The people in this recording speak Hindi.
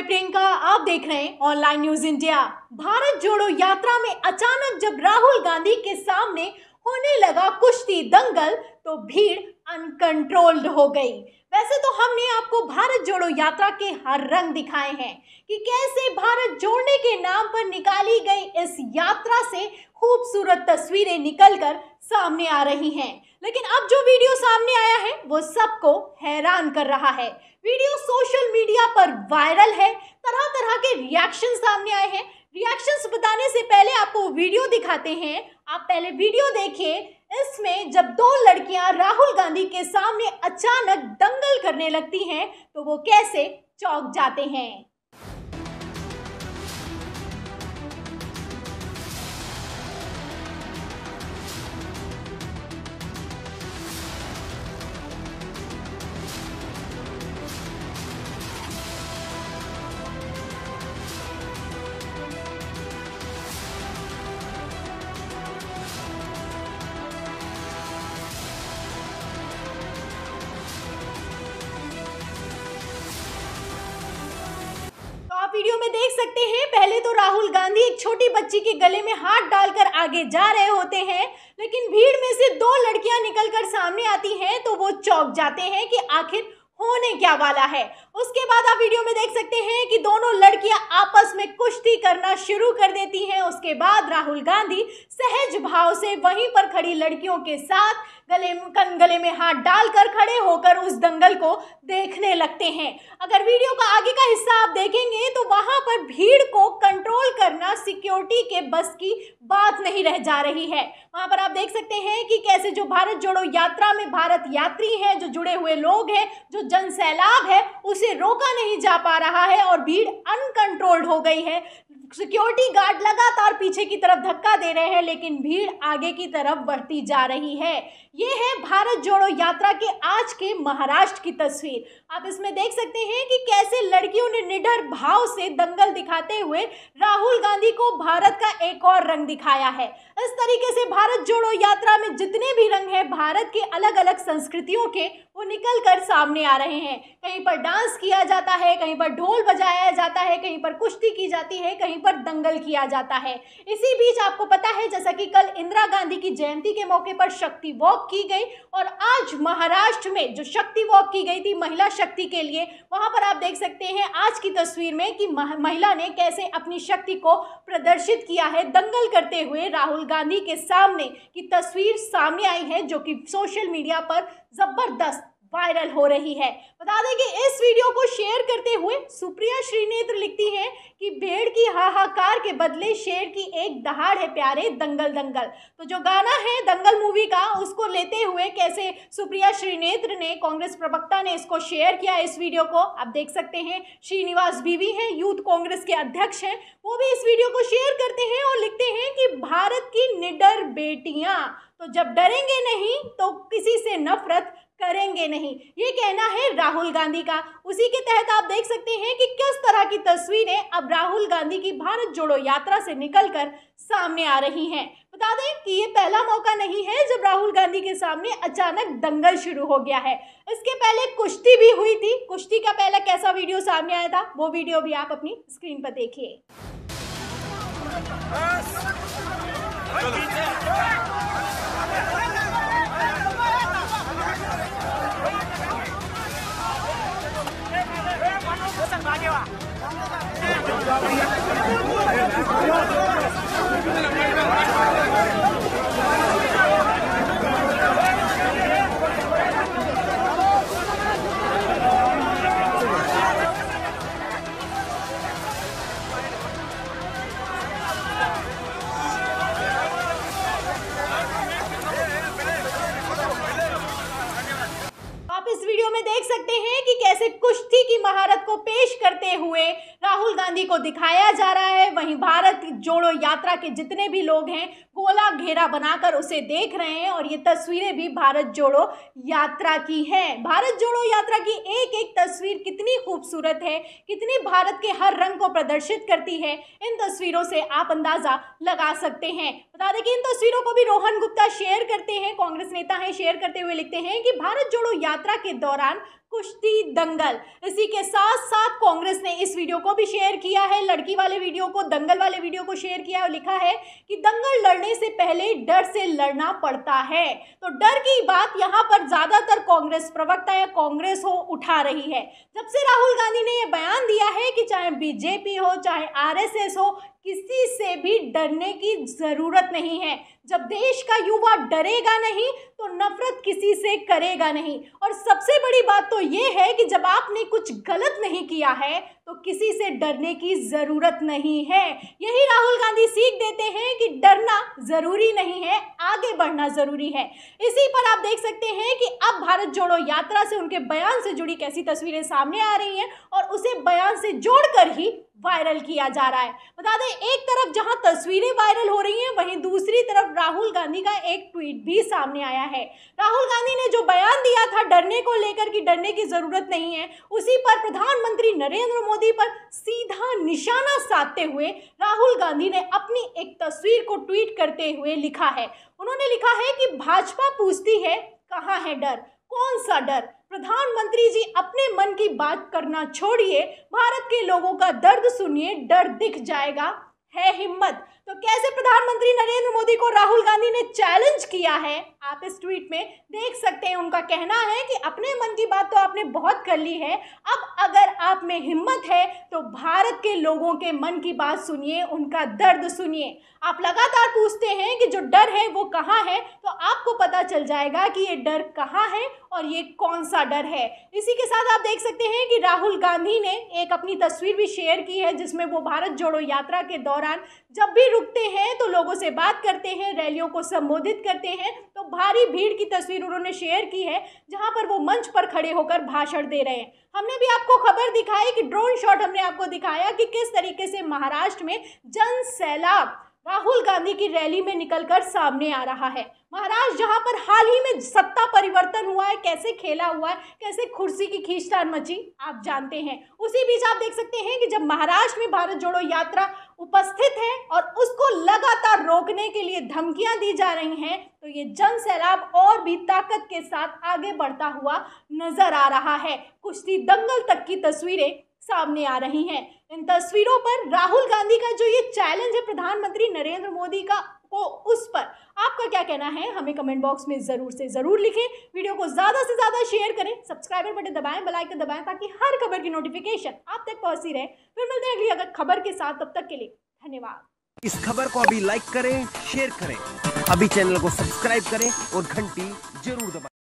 मैं प्रियंका आप देख रहे हैं ऑनलाइन न्यूज इंडिया भारत जोड़ो यात्रा में अचानक जब राहुल गांधी के सामने होने लगा कुश्ती दंगल तो भीड़ अनकंट्रोल्ड हो गई वैसे तो हमने आपको भारत जोड़ो यात्रा के हर रंग दिखाए हैं कि कैसे भारत जोड़ने के नाम पर निकाली गई इस यात्रा से खूबसूरत तस्वीरें निकलकर सामने आ रही हैं लेकिन अब जो वीडियो सामने आया है वो सबको हैरान कर रहा है वीडियो सोशल मीडिया पर वायरल है तरह तरह के रिएक्शन सामने आए हैं रिएक्शन बताने से पहले आपको वीडियो दिखाते हैं आप पहले वीडियो देखिए इसमें जब दो लड़कियां राहुल गांधी के सामने अचानक दंगल करने लगती हैं तो वो कैसे चौक जाते हैं वीडियो में देख सकते हैं पहले तो राहुल गांधी एक छोटी बच्ची के गले में हाथ डालकर आगे जा रहे होते हैं लेकिन भीड़ में से दो लड़कियां निकलकर सामने आती हैं तो वो चौंक जाते हैं कि आखिर होने क्या वाला है उसके बाद आप वीडियो में देख सकते हैं कि दोनों लड़कियां आपस में कुश्ती करना शुरू कर देती हैं उसके बाद राहुल गांधी सहज भाव से वहीं पर खड़ी लड़कियों के साथ गले कन गले में हाथ डालकर खड़े होकर उस दंगल को देखने लगते हैं अगर वीडियो का आगे का हिस्सा आप देखेंगे तो वहां पर भीड़ को कंट्रोल करना सिक्योरिटी के बस की बात नहीं रह जा रही है वहां पर आप देख सकते हैं कि कैसे जो भारत जोड़ो यात्रा में भारत यात्री हैं जो जुड़े हुए लोग हैं जो जन सैलाब है उसे रोका नहीं जा पा रहा है और भीड़ अनकंट्रोल्ड हो गई है सिक्योरिटी गार्ड लगातार पीछे की तरफ धक्का दे रहे हैं लेकिन भीड़ आगे की तरफ बढ़ती जा रही है ये है भारत जोड़ो यात्रा के आज के महाराष्ट्र की तस्वीर आप इसमें देख सकते हैं कि कैसे लड़कियों ने निडर भाव से दंगल दिखाते हुए राहुल गांधी को भारत का एक और रंग दिखाया है इस तरीके से भारत जोड़ो यात्रा में जितने भी रंग हैं भारत के अलग अलग संस्कृतियों के वो निकल कर सामने आ रहे हैं कहीं पर डांस किया जाता है कहीं पर ढोल बजाया जाता है कहीं पर कुश्ती की जाती है कहीं पर दंगल किया जाता है इसी बीच आपको पता है जैसा कि कल इंदिरा गांधी की जयंती के मौके पर शक्ति वॉक की गई और आज महाराष्ट्र में जो शक्ति वॉक की गई थी महिला शक्ति के लिए वहां पर आप देख सकते हैं आज की तस्वीर में कि महिला ने कैसे अपनी शक्ति को प्रदर्शित किया है दंगल करते हुए राहुल गांधी के सामने की तस्वीर सामने आई है जो कि सोशल मीडिया पर ज़बरदस्त वायरल हो रही है बता दें कि इस वीडियो को शेयर करते हुए सुप्रिया श्रीनेत्र लिखती है कि भेड़ की हाहाकार के बदले शेर की एक दहाड़ है प्यारे दंगल दंगल तो जो गाना है दंगल मूवी का उसको लेते हुए कैसे सुप्रिया श्रीनेत्र ने कांग्रेस प्रवक्ता ने इसको शेयर किया इस वीडियो को आप देख सकते हैं श्रीनिवास बीवी हैं यूथ कांग्रेस के अध्यक्ष हैं वो भी इस वीडियो को शेयर करते हैं और लिखते हैं कि भारत की निडर बेटियाँ तो जब डरेंगे नहीं तो किसी से नफरत करेंगे नहीं ये कहना है राहुल गांधी का उसी के तहत आप देख सकते हैं कि किस तरह की तस्वीरें अब राहुल गांधी की भारत जोड़ो यात्रा से निकलकर सामने आ रही हैं बता दें कि ये पहला मौका नहीं है जब राहुल गांधी के सामने अचानक दंगल शुरू हो गया है इसके पहले कुश्ती भी हुई थी कुश्ती का पहला कैसा वीडियो सामने आया था वो वीडियो भी आप अपनी स्क्रीन पर देखिए 上台去吧。होते हुए राहुल गांधी को दिखाया जा रहा है वहीं भारत जोड़ो यात्रा के जितने भी लोग हैं कोला घेरा बनाकर उसे देख रहे हैं और ये तस्वीरें भी भारत जोड़ो यात्रा की है भारत जोड़ो यात्रा की एक एक तस्वीर कितनी खूबसूरत है कितनी भारत के हर रंग को प्रदर्शित करती है इन तस्वीरों से आप अंदाज़ा लगा सकते हैं बता दें कि इन तस्वीरों को भी रोहन गुप्ता शेयर करते हैं कांग्रेस नेता हैं शेयर करते हुए लिखते हैं कि भारत जोड़ो यात्रा के दौरान कुश्ती दंगल इसी के साथ साथ कांग्रेस ने इस वीडियो को भी शेयर किया है लड़की वाले वीडियो को दंगल वाले वीडियो को शेयर किया और लिखा है कि दंगल लड़ने करने से पहले डर से लड़ना पड़ता है तो डर की बात यहाँ पर ज़्यादातर कांग्रेस प्रवक्ता या कांग्रेस हो उठा रही है जब से राहुल गांधी ने यह बयान दिया है कि चाहे बीजेपी हो चाहे आरएसएस हो किसी से भी डरने की ज़रूरत नहीं है जब देश का युवा डरेगा नहीं तो नफरत किसी से करेगा नहीं और सबसे बड़ी बात तो ये है कि जब आपने कुछ गलत नहीं किया है तो किसी से डरने की ज़रूरत नहीं है यही राहुल गांधी सीख देते हैं कि डरना ज़रूरी नहीं है आगे बढ़ना ज़रूरी है इसी पर आप देख सकते हैं कि अब भारत जोड़ो यात्रा से उनके बयान से जुड़ी कैसी तस्वीरें सामने आ रही हैं और उसे बयान से जोड़कर ही वायरल किया जा रहा है बता दें एक तरफ जहां तस्वीरें वायरल हो रही हैं वहीं दूसरी तरफ राहुल गांधी का एक ट्वीट भी सामने आया है राहुल गांधी ने जो बयान दिया था डरने को लेकर कि डरने की जरूरत नहीं है उसी पर प्रधानमंत्री नरेंद्र मोदी पर सीधा निशाना साधते हुए राहुल गांधी ने अपनी एक तस्वीर को ट्वीट करते हुए लिखा है उन्होंने लिखा है कि भाजपा पूछती है कहाँ है डर कौन सा डर प्रधानमंत्री जी अपने मन की बात करना छोड़िए भारत के लोगों का दर्द सुनिए डर दिख जाएगा है हिम्मत तो कैसे प्रधानमंत्री नरेंद्र मोदी को राहुल गांधी ने चैलेंज किया है आप इस ट्वीट में देख सकते हैं उनका कहना है कि अपने मन की बात तो आपने बहुत कर ली है अब अगर आप में हिम्मत है तो भारत के लोगों के मन की बात सुनिए उनका दर्द सुनिए आप लगातार पूछते हैं कि जो डर है वो कहाँ है तो आपको पता चल जाएगा कि ये डर कहाँ है और ये कौन सा डर है इसी के साथ आप देख सकते हैं कि राहुल गांधी ने एक अपनी तस्वीर भी शेयर की है जिसमें वो भारत जोड़ो यात्रा के दौरान जब भी रुकते हैं तो लोगों से बात करते हैं रैलियों को संबोधित करते हैं तो भारी भीड़ की तस्वीर उन्होंने शेयर की है जहाँ पर वो मंच पर खड़े होकर भाषण दे रहे हैं हमने भी आपको खबर दिखाई कि ड्रोन शॉट हमने आपको दिखाया कि किस तरीके से महाराष्ट्र में जन सैलाब राहुल गांधी की रैली में निकलकर सामने आ रहा है महाराज जहां पर हाल ही में सत्ता परिवर्तन हुआ है कैसे खेला हुआ है कैसे कुर्सी की खींचतान मची आप जानते हैं उसी बीच आप देख सकते हैं कि जब महाराष्ट्र में भारत जोड़ो यात्रा उपस्थित है और उसको लगातार रोकने के लिए धमकियां दी जा रही हैं तो ये जन सैलाब और भी ताकत के साथ आगे बढ़ता हुआ नजर आ रहा है कुश्ती दंगल तक की तस्वीरें सामने आ रही हैं इन तस्वीरों पर राहुल गांधी का जो ये चैलेंज है प्रधानमंत्री नरेंद्र मोदी का को उस पर आपका क्या कहना है हमें कमेंट बॉक्स में ज़रूर से ज़रूर लिखें वीडियो को ज़्यादा से ज़्यादा शेयर करें सब्सक्राइबर बटन दबाएं बेल आइकन दबाएं ताकि हर खबर की नोटिफिकेशन आप तक पहुँची रहे फिर मिलते हैं अगली अगर खबर के साथ तब तक के लिए धन्यवाद इस खबर को अभी लाइक करें शेयर करें अभी चैनल को सब्सक्राइब करें और घंटी जरूर दबाएं